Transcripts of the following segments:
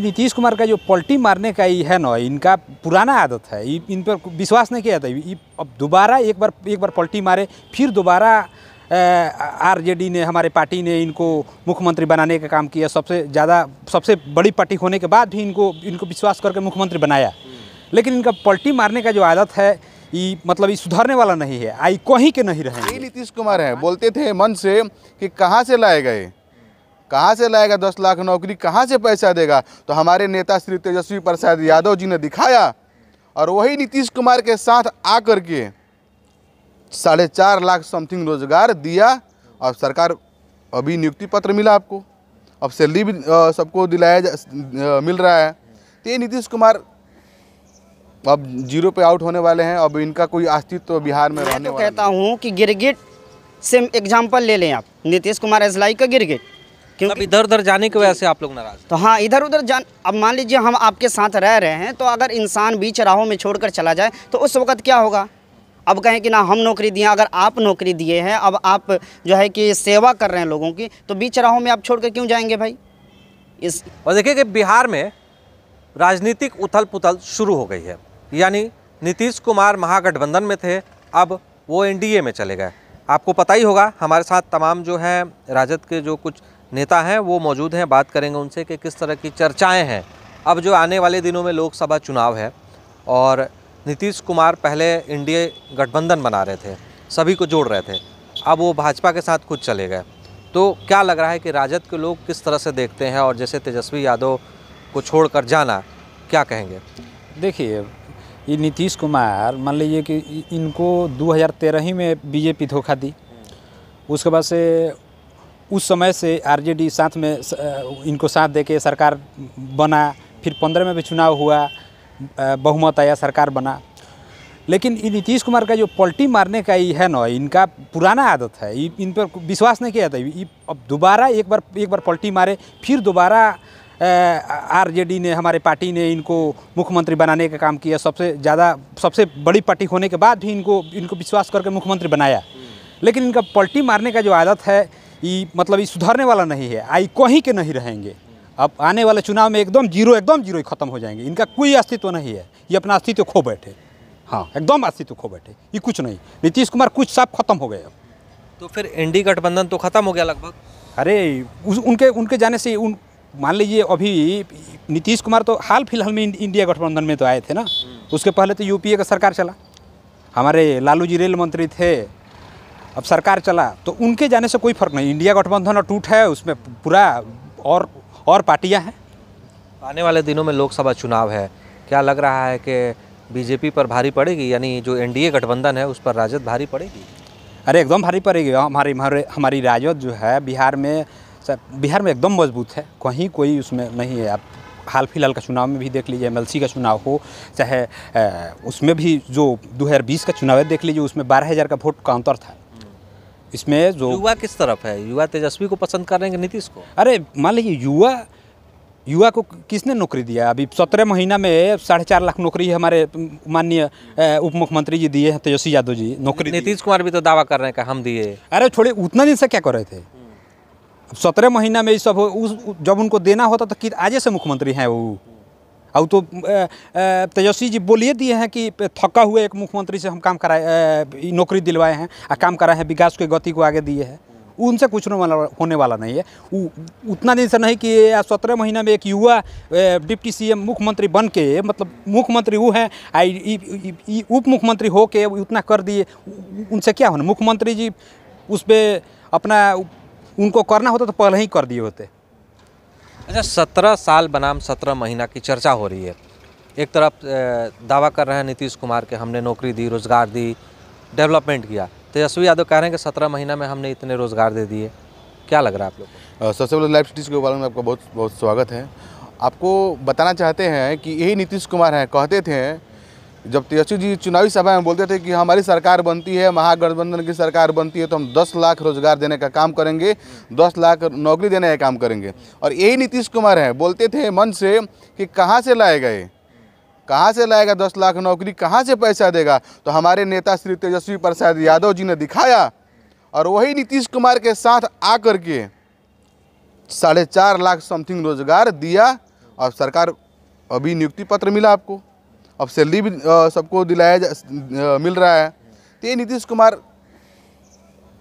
नीतीश कुमार का जो पल्टी मारने का ये है ना इनका पुराना आदत है इन पर विश्वास नहीं किया जाता अब दोबारा एक बार एक बार पल्टी मारे फिर दोबारा आरजेडी ने हमारे पार्टी ने इनको मुख्यमंत्री बनाने का काम किया सबसे ज़्यादा सबसे बड़ी पार्टी होने के बाद भी इनको इनको विश्वास करके मुख्यमंत्री बनाया लेकिन इनका पल्टी मारने का जो आदत है ये मतलब ये सुधारने वाला नहीं है आई कहीं के नहीं रहे नीतीश कुमार है बोलते थे मन से कि कहाँ से लाए गए कहाँ से लाएगा दस लाख नौकरी कहाँ से पैसा देगा तो हमारे नेता श्री तेजस्वी प्रसाद यादव जी ने दिखाया और वही नीतीश कुमार के साथ आकर के साढ़े चार लाख समथिंग रोजगार दिया और सरकार अभी नियुक्ति पत्र मिला आपको अब सैलरी भी सबको दिलाया जा मिल रहा है तो ये नीतीश कुमार अब जीरो पे आउट होने वाले हैं अब इनका कोई अस्तित्व तो बिहार में रहने तो कहता हूँ कि गिरगिट से एग्जाम्पल ले लें आप नीतीश कुमार एजलाई का गिरगिट क्योंकि इधर उधर जाने की वजह से आप लोग नाराज तो हाँ इधर उधर जान अब मान लीजिए हम आपके साथ रह रहे हैं तो अगर इंसान बीच राहों में छोड़कर चला जाए तो उस वक़्त क्या होगा अब कहें कि ना हम नौकरी दिए अगर आप नौकरी दिए हैं अब आप जो है कि सेवा कर रहे हैं लोगों की तो बीच राहों में आप छोड़ क्यों जाएंगे भाई इस और देखिए कि बिहार में राजनीतिक उथल पुथल शुरू हो गई है यानी नीतीश कुमार महागठबंधन में थे अब वो एनडीए में चले गए आपको पता ही होगा हमारे साथ तमाम जो हैं राजद के जो कुछ नेता हैं वो मौजूद हैं बात करेंगे उनसे कि किस तरह की चर्चाएं हैं अब जो आने वाले दिनों में लोकसभा चुनाव है और नीतीश कुमार पहले इंडिया गठबंधन बना रहे थे सभी को जोड़ रहे थे अब वो भाजपा के साथ खुद चले गए तो क्या लग रहा है कि राजद के लोग किस तरह से देखते हैं और जैसे तेजस्वी यादव को छोड़ जाना क्या कहेंगे देखिए ये नीतीश कुमार मान लीजिए कि इनको 2013 ही में बीजेपी धोखा दी उसके बाद से उस समय से आरजेडी साथ में इनको साथ दे के सरकार बना फिर पंद्रह में भी चुनाव हुआ बहुमत आया सरकार बना लेकिन नीतीश कुमार का जो पलटी मारने का ये है ना इनका पुराना आदत है इन पर विश्वास नहीं किया जाता अब दोबारा एक बार एक बार पलटी मारे फिर दोबारा आरजेडी ने हमारे पार्टी ने इनको मुख्यमंत्री बनाने का काम किया सबसे ज़्यादा सबसे बड़ी पार्टी होने के बाद भी इनको इनको विश्वास करके मुख्यमंत्री बनाया लेकिन इनका पलटी मारने का जो आदत है ये मतलब ये सुधारने वाला नहीं है आई कहीं के नहीं रहेंगे अब आने वाले चुनाव में एकदम जीरो एकदम जीरो ही खत्म हो जाएंगे इनका कोई अस्तित्व नहीं है ये अपना अस्तित्व खो बैठे हाँ एकदम अस्तित्व खो बैठे ये कुछ नहीं नीतीश कुमार कुछ साफ खत्म हो गए अब तो फिर एनडी गठबंधन तो खत्म हो गया लगभग अरे उस उनके उनके जाने से उन मान लीजिए अभी नीतीश कुमार तो हाल फिलहाल में इंडिया गठबंधन में तो आए थे ना हम्म। उसके पहले तो यूपीए का सरकार चला हमारे लालू जी रेल मंत्री थे अब सरकार चला तो उनके जाने से कोई फर्क नहीं इंडिया गठबंधन टूट है उसमें पूरा और और पार्टियाँ हैं आने वाले दिनों में लोकसभा चुनाव है क्या लग रहा है कि बीजेपी पर भारी पड़ेगी यानी जो एनडीए गठबंधन है उस पर राजद भारी पड़ेगी अरे एकदम भारी पड़ेगी हाँ, हमारी हमारी राजद जो है बिहार में बिहार में एकदम मजबूत है कहीं कोई उसमें नहीं है आप हाल फिलहाल का चुनाव में भी देख लीजिए एम का चुनाव हो चाहे उसमें भी जो 2020 का चुनाव है देख लीजिए उसमें बारह हज़ार का वोट का अंतर था इसमें जो युवा किस तरफ है युवा तेजस्वी को पसंद कर रहे हैं नीतीश को अरे मान लीजिए युवा युवा को किसने नौकरी दिया अभी सत्रह महीना में साढ़े चार लाख नौकरी हमारे माननीय उप मुख्यमंत्री जी दिए हैं तेजस्वी यादव जी नौकरी नीतीश कुमार भी तो दावा कर रहे हैं कि हम दिए अरे छोड़े उतना दिन से क्या कर रहे थे हम्म। सत्रह महीना में ये सब उस जब उनको देना होता तो कि आजे से मुख्यमंत्री हैं वो और तो तेजस्वी जी बोलिए दिए हैं कि थका हुए एक मुख्यमंत्री से हम काम कराए नौकरी दिलवाए हैं और काम कराए हैं विकास के गति को आगे दिए हैं उनसे कुछ वाला होने वाला नहीं है उ, उतना दिन से नहीं कि सत्रह महीने में एक युवा डिप्टी सीएम मुख्यमंत्री बन के मतलब मुख्यमंत्री वो हैं आई उप मुख्यमंत्री हो के उतना कर दिए उनसे क्या होना मुख्यमंत्री जी उस पर अपना उनको करना होता तो पहले ही कर दिए होते अच्छा सत्रह साल बनाम सत्रह महीना की चर्चा हो रही है एक तरफ दावा कर रहे हैं नीतीश कुमार के हमने नौकरी दी रोज़गार दी डेवलपमेंट किया तेजस्वी तो यादव कह रहे हैं कि सत्रह महीना में हमने इतने रोज़गार दे दिए क्या लग रहा है आप लोग सबसे पहले लाइफ सिटीज़ के बारे में आपका बहुत बहुत स्वागत है आपको बताना चाहते हैं कि यही नीतीश कुमार हैं कहते थे जब तेजस्वी जी चुनावी सभा में बोलते थे कि हमारी सरकार बनती है महागठबंधन की सरकार बनती है तो हम 10 लाख रोजगार देने का काम करेंगे 10 लाख नौकरी देने का काम करेंगे और यही नीतीश कुमार है बोलते थे मन से कि कहाँ से लाए गए कहाँ से लाएगा दस लाख नौकरी कहाँ से पैसा देगा तो हमारे नेता श्री तेजस्वी प्रसाद यादव जी ने दिखाया और वही नीतीश कुमार के साथ कर के साढ़े चार लाख समथिंग रोजगार दिया और सरकार अभी नियुक्ति पत्र मिला आपको अब सैलरी भी सबको दिलाया जा मिल रहा है तो ये नीतीश कुमार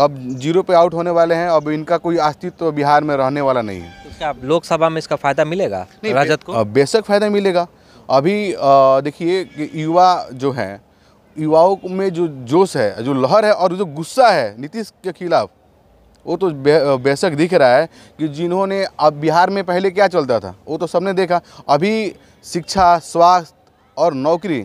अब जीरो पे आउट होने वाले हैं अब इनका कोई अस्तित्व तो बिहार में रहने वाला नहीं है तो क्या लोकसभा में इसका फ़ायदा मिलेगा नहीं राजद को बेशक फ़ायदा मिलेगा अभी देखिए युवा जो है युवाओं में जो जोश है जो लहर है और जो गुस्सा है नीतीश के खिलाफ वो तो बेशक दिख रहा है कि जिन्होंने अब बिहार में पहले क्या चलता था वो तो सबने देखा अभी शिक्षा स्वास्थ्य और नौकरी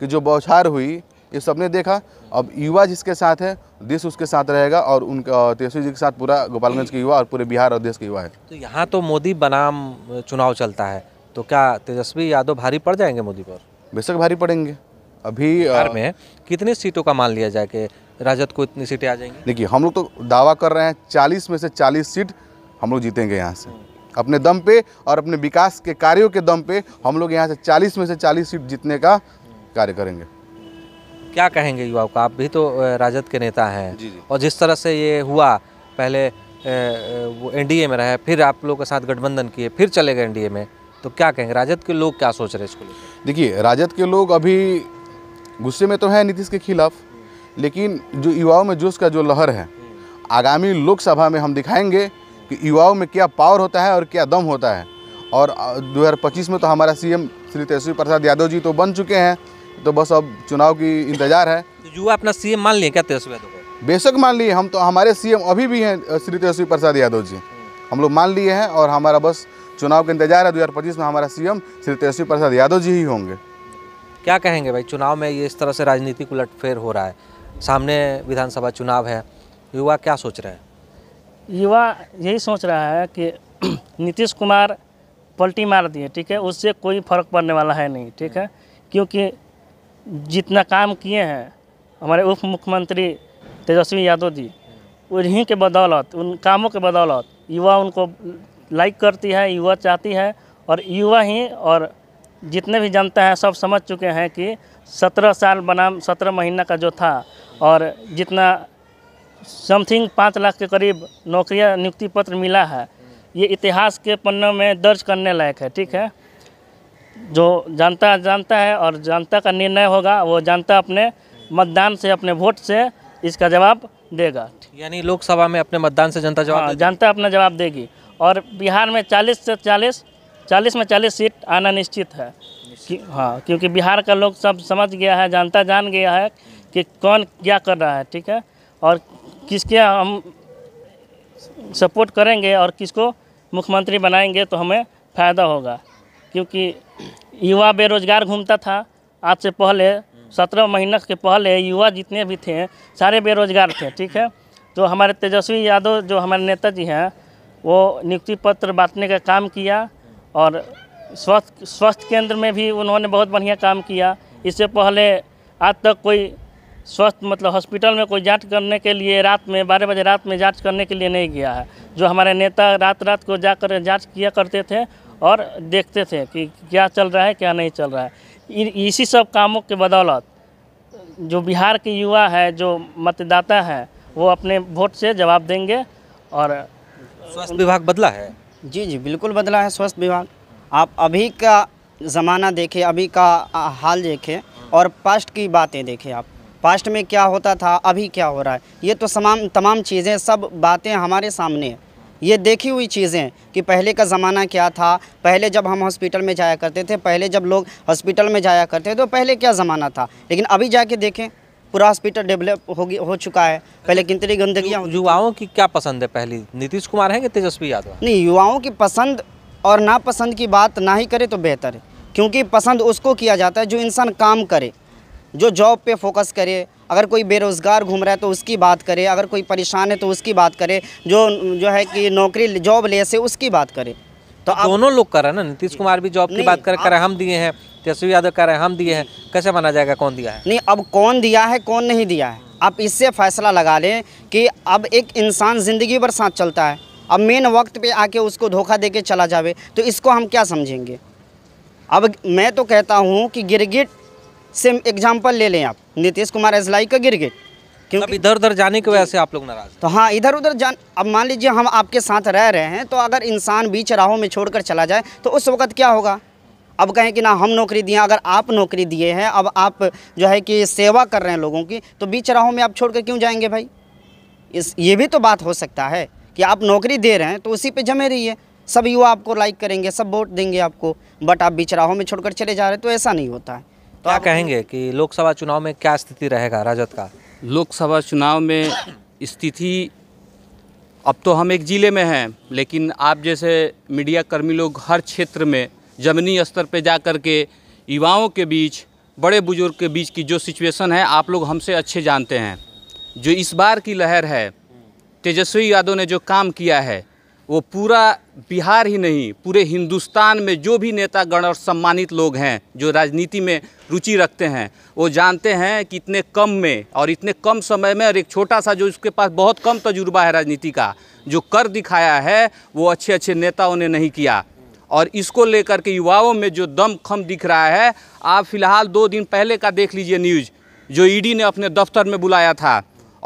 की जो बौछार हुई ये सबने देखा अब युवा जिसके साथ है देश उसके साथ रहेगा और उनका तेजस्वी जी के साथ पूरा गोपालगंज के युवा और पूरे बिहार और देश के युवा है तो यहाँ तो मोदी बनाम चुनाव चलता है तो क्या तेजस्वी यादव भारी पड़ जाएंगे मोदी पर बेशक भारी पड़ेंगे अभी बिहार में कितनी सीटों का मान लिया जाए कि राजद को इतनी सीटें आ जाएंगी देखिए हम लोग तो दावा कर रहे हैं चालीस में से चालीस सीट हम लोग जीतेंगे यहाँ से हम्म। अपने दम पे और अपने विकास के कार्यों के दम पे हम लोग यहाँ से चालीस में से चालीस सीट जीतने का कार्य करेंगे क्या कहेंगे युवाओं का आप भी तो राजद के नेता हैं और जिस तरह से ये हुआ पहले वो एनडीए में रहे फिर आप लोगों के साथ गठबंधन किए फिर चले गए एनडीए में तो क्या कहेंगे राजद के लोग क्या सोच रहे हैं इसको देखिए राजद के लोग अभी गुस्से में तो हैं नीतीश के खिलाफ लेकिन जो युवाओं में जोश का जो लहर है आगामी लोकसभा में हम दिखाएंगे कि युवाओं में क्या पावर होता है और क्या दम होता है और 2025 में तो हमारा सीएम श्री तेजस्वी प्रसाद यादव जी तो बन चुके हैं तो बस अब चुनाव की इंतजार है तो युवा अपना सीएम मान लिए क्या तेजस्वी यादव बेशक मान लिए हम तो हमारे सीएम अभी भी हैं श्री तेजस्वी प्रसाद यादव जी हम लोग मान लिए हैं और हमारा बस चुनाव का इंतजार है पच्चीस में हमारा सीएम श्री तेजस्वी प्रसाद यादव जी ही होंगे क्या कहेंगे भाई चुनाव में ये इस तरह से राजनीतिक उलटफेर हो रहा है सामने विधानसभा चुनाव है युवा क्या सोच रहे हैं युवा यही सोच रहा है कि नीतीश कुमार पलटी मार दिए ठीक है उससे कोई फ़र्क पड़ने वाला है नहीं ठीक है क्योंकि जितना काम किए हैं हमारे उप मुख्यमंत्री तेजस्वी यादव जी उन्हीं के बदौलत उन कामों के बदौलत युवा उनको लाइक करती है युवा चाहती है और युवा ही और जितने भी जनता हैं सब समझ चुके हैं कि सत्रह साल बनाम सत्रह महीना का जो था और जितना समथिंग पाँच लाख के करीब नौकरियां नियुक्ति पत्र मिला है ये इतिहास के पन्नों में दर्ज करने लायक है ठीक है जो जनता जानता है और जनता का निर्णय होगा वो जनता अपने मतदान से अपने वोट से इसका जवाब देगा यानी लोकसभा में अपने मतदान से जनता जवाब हाँ, जनता अपना जवाब देगी और बिहार में चालीस से चालीस चालीस में चालीस सीट आना निश्चित है कि, हाँ क्योंकि बिहार का लोग सब समझ गया है जनता जान गया है कि कौन क्या कर रहा है ठीक है और किसके हम सपोर्ट करेंगे और किसको मुख्यमंत्री बनाएंगे तो हमें फ़ायदा होगा क्योंकि युवा बेरोजगार घूमता था आज से पहले सत्रह महीने के पहले युवा जितने भी थे सारे बेरोजगार थे ठीक है तो हमारे तेजस्वी यादव जो हमारे नेता जी हैं वो नियुक्ति पत्र बांटने का काम किया और स्वास्थ्य स्वास्थ्य केंद्र में भी उन्होंने बहुत बढ़िया काम किया इससे पहले आज तक कोई स्वस्थ मतलब हॉस्पिटल में कोई जांच करने के लिए रात में बारह बजे रात में जांच करने के लिए नहीं गया है जो हमारे नेता रात रात को जाकर जांच किया करते थे और देखते थे कि क्या चल रहा है क्या नहीं चल रहा है इसी सब कामों के बदौलत जो बिहार के युवा है जो मतदाता हैं वो अपने वोट से जवाब देंगे और स्वास्थ्य विभाग बदला है जी जी बिल्कुल बदला है स्वास्थ्य विभाग आप अभी का ज़माना देखें अभी का हाल देखें और पास्ट की बातें देखें आप पास्ट में क्या होता था अभी क्या हो रहा है ये तो तमाम तमाम चीज़ें सब बातें हमारे सामने हैं ये देखी हुई चीज़ें कि पहले का ज़माना क्या था पहले जब हम हॉस्पिटल में जाया करते थे पहले जब लोग हॉस्पिटल में जाया करते थे तो पहले क्या ज़माना था लेकिन अभी जाके देखें पूरा हॉस्पिटल डेवलप हो हो चुका है पहले कितनी गंदगियाँ युवाओं की क्या पसंद है पहली नीतीश कुमार है कि तेजस्वी यादव नहीं युवाओं की पसंद और नापसंद की बात ना ही करे तो बेहतर है क्योंकि पसंद उसको किया जाता है जो इंसान काम करे जो जॉब पे फोकस करे अगर कोई बेरोज़गार घूम रहा है तो उसकी बात करे अगर कोई परेशान है तो उसकी बात करे जो जो है कि नौकरी जॉब ले से उसकी बात करे तो आप, दोनों लोग कर रहे हैं ना नीतीश कुमार भी जॉब की बात कर करें हम दिए हैं तेजस्वी यादव कर रहे हैं हम दिए हैं कैसे माना जाएगा कौन दिया है नहीं अब कौन दिया है कौन नहीं दिया है आप इससे फैसला लगा लें कि अब एक इंसान ज़िंदगी भर साथ चलता है अब मेन वक्त पे आके उसको धोखा दे के चला जावे तो इसको हम क्या समझेंगे अब मैं तो कहता हूँ कि गिरगिट सेम एग्जाम्पल ले लें आप नीतीश कुमार एजलाई का गिर गए क्योंकि इधर उधर जाने की वजह से आप लोग नाराज तो हाँ इधर उधर जान अब मान लीजिए हम आपके साथ रह रहे हैं तो अगर इंसान बीच राहों में छोड़कर चला जाए तो उस वक्त क्या होगा अब कहें कि ना हम नौकरी दिए अगर आप नौकरी दिए हैं अब आप जो है कि सेवा कर रहे हैं लोगों की तो बीच राहों में आप छोड़ कर क्यों जाएंगे भाई इस ये भी तो बात हो सकता है कि आप नौकरी दे रहे हैं तो उसी पे जमे रहिए सब युवा आपको लाइक करेंगे सब वोट देंगे आपको बट आप बीच राहों में छोड़कर चले जा रहे हैं तो ऐसा नहीं होता है क्या कहेंगे कि लोकसभा चुनाव में क्या स्थिति रहेगा राजद का लोकसभा चुनाव में स्थिति अब तो हम एक ज़िले में हैं लेकिन आप जैसे मीडिया कर्मी लोग हर क्षेत्र में जमीनी स्तर पर जा कर के युवाओं के बीच बड़े बुजुर्ग के बीच की जो सिचुएशन है आप लोग हमसे अच्छे जानते हैं जो इस बार की लहर है तेजस्वी यादव ने जो काम किया है वो पूरा बिहार ही नहीं पूरे हिंदुस्तान में जो भी नेतागण और सम्मानित लोग हैं जो राजनीति में रुचि रखते हैं वो जानते हैं कि इतने कम में और इतने कम समय में और एक छोटा सा जो उसके पास बहुत कम तजुर्बा है राजनीति का जो कर दिखाया है वो अच्छे अच्छे नेताओं ने नहीं किया और इसको लेकर के युवाओं में जो दम खम दिख रहा है आप फिलहाल दो दिन पहले का देख लीजिए न्यूज़ जो ईडी ने अपने दफ्तर में बुलाया था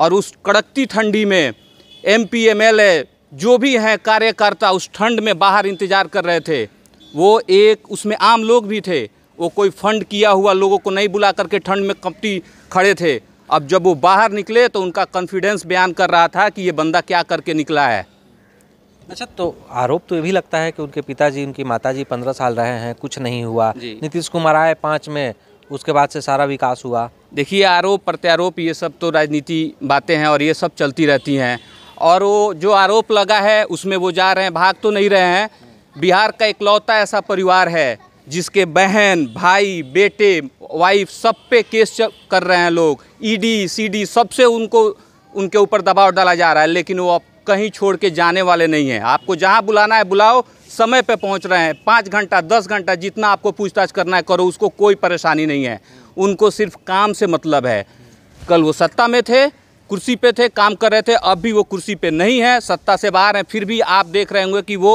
और उस कड़कती ठंडी में M P M L A जो भी हैं कार्यकर्ता उस ठंड में बाहर इंतज़ार कर रहे थे वो एक उसमें आम लोग भी थे वो कोई फंड किया हुआ लोगों को नहीं बुला करके ठंड में कंपटी खड़े थे अब जब वो बाहर निकले तो उनका कॉन्फिडेंस बयान कर रहा था कि ये बंदा क्या करके निकला है अच्छा तो आरोप तो ये भी लगता है कि उनके पिताजी उनकी माताजी पंद्रह साल रहे हैं कुछ नहीं हुआ नीतीश कुमार आए पाँच में उसके बाद से सारा विकास हुआ देखिए आरोप प्रत्यारोप ये सब तो राजनीति बातें हैं और ये सब चलती रहती हैं और वो जो आरोप लगा है उसमें वो जा रहे हैं भाग तो नहीं रहे हैं बिहार का इकलौता ऐसा परिवार है जिसके बहन भाई बेटे वाइफ सब पे केस कर रहे हैं लोग ईडी e सीडी सबसे उनको उनके ऊपर दबाव डाला जा रहा है लेकिन वो अब कहीं छोड़ के जाने वाले नहीं हैं आपको जहाँ बुलाना है बुलाओ समय पे पहुँच रहे हैं पाँच घंटा दस घंटा जितना आपको पूछताछ करना है करो उसको कोई परेशानी नहीं है उनको सिर्फ काम से मतलब है कल वो सत्ता में थे कुर्सी पे थे काम कर रहे थे अब भी वो कुर्सी पे नहीं है सत्ता से बाहर हैं फिर भी आप देख रहे होंगे कि वो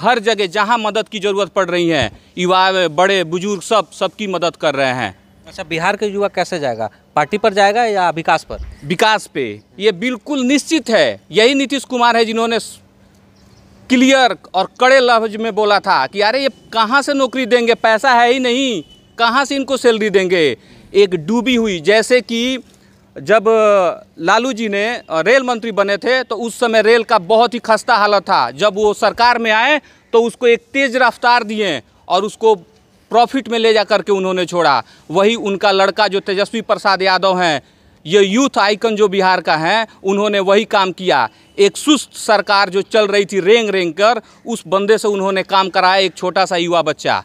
हर जगह जहाँ मदद की ज़रूरत पड़ रही है युवा बड़े बुजुर्ग सब सबकी मदद कर रहे हैं अच्छा बिहार के युवा कैसे जाएगा पार्टी पर जाएगा या विकास पर विकास पे ये बिल्कुल निश्चित है यही नीतीश कुमार है जिन्होंने क्लियर और कड़े लफ्ज में बोला था कि अरे ये कहाँ से नौकरी देंगे पैसा है ही नहीं कहाँ से इनको सैलरी देंगे एक डूबी हुई जैसे कि जब लालू जी ने रेल मंत्री बने थे तो उस समय रेल का बहुत ही खस्ता हालत था जब वो सरकार में आए तो उसको एक तेज़ रफ्तार दिए और उसको प्रॉफिट में ले जा करके उन्होंने छोड़ा वही उनका लड़का जो तेजस्वी प्रसाद यादव हैं ये यूथ आइकन जो बिहार का है उन्होंने वही काम किया एक सुस्त सरकार जो चल रही थी रेंग रेंग कर उस बंदे से उन्होंने काम कराया एक छोटा सा युवा बच्चा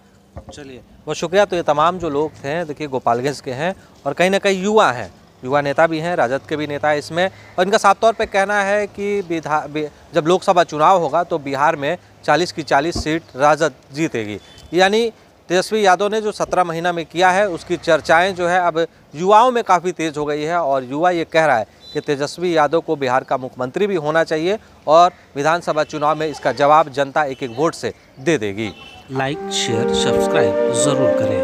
चलिए बहुत शुक्रिया तो ये तमाम जो लोग थे देखिए गोपालगंज के हैं और कहीं ना कहीं युवा हैं युवा नेता भी हैं राजद के भी नेता है इसमें और इनका साफ तौर पर कहना है कि विधा जब लोकसभा चुनाव होगा तो बिहार में 40 की 40 सीट राजद जीतेगी यानी तेजस्वी यादव ने जो 17 महीना में किया है उसकी चर्चाएं जो है अब युवाओं में काफ़ी तेज़ हो गई है और युवा ये कह रहा है कि तेजस्वी यादव को बिहार का मुख्यमंत्री भी होना चाहिए और विधानसभा चुनाव में इसका जवाब जनता एक एक वोट से दे देगी लाइक शेयर सब्सक्राइब ज़रूर करें